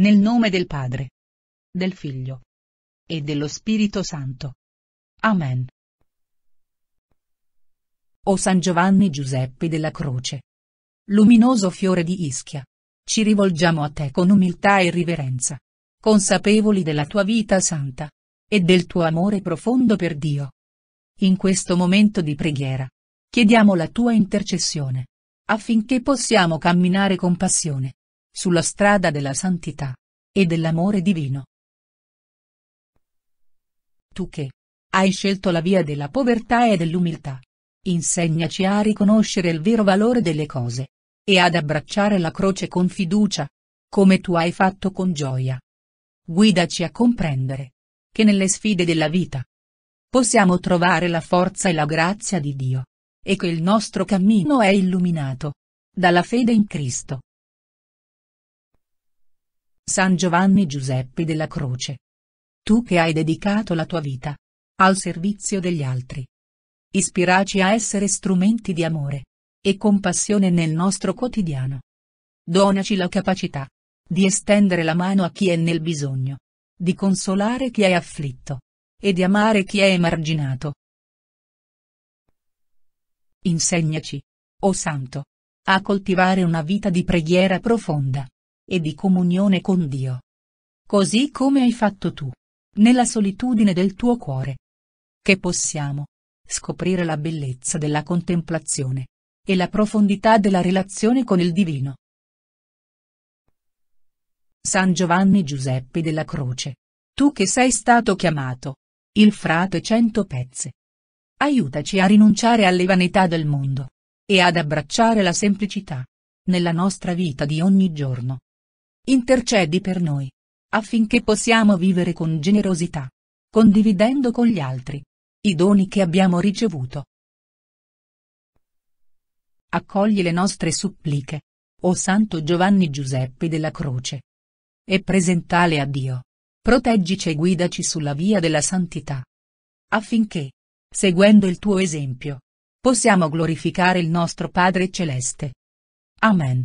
Nel nome del Padre, del Figlio e dello Spirito Santo. Amen. O San Giovanni Giuseppe della Croce. Luminoso fiore di Ischia. Ci rivolgiamo a te con umiltà e riverenza. Consapevoli della tua vita santa. E del tuo amore profondo per Dio. In questo momento di preghiera. Chiediamo la tua intercessione. Affinché possiamo camminare con passione sulla strada della santità e dell'amore divino. Tu che hai scelto la via della povertà e dell'umiltà, insegnaci a riconoscere il vero valore delle cose e ad abbracciare la croce con fiducia, come tu hai fatto con gioia. Guidaci a comprendere che nelle sfide della vita possiamo trovare la forza e la grazia di Dio, e che il nostro cammino è illuminato dalla fede in Cristo. San Giovanni Giuseppe della Croce. Tu che hai dedicato la tua vita al servizio degli altri. Ispiraci a essere strumenti di amore e compassione nel nostro quotidiano. Donaci la capacità di estendere la mano a chi è nel bisogno, di consolare chi è afflitto e di amare chi è emarginato. Insegnaci, o oh Santo, a coltivare una vita di preghiera profonda e di comunione con Dio. Così come hai fatto tu, nella solitudine del tuo cuore. Che possiamo scoprire la bellezza della contemplazione e la profondità della relazione con il Divino. San Giovanni Giuseppe della Croce. Tu che sei stato chiamato. Il frate cento pezze. Aiutaci a rinunciare alle vanità del mondo. E ad abbracciare la semplicità. Nella nostra vita di ogni giorno intercedi per noi. Affinché possiamo vivere con generosità. Condividendo con gli altri. I doni che abbiamo ricevuto. Accogli le nostre suppliche. O Santo Giovanni Giuseppe della Croce. E presentale a Dio. Proteggici e guidaci sulla via della santità. Affinché, seguendo il tuo esempio, possiamo glorificare il nostro Padre Celeste. Amen.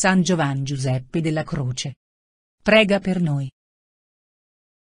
San Giovan Giuseppe della Croce. Prega per noi.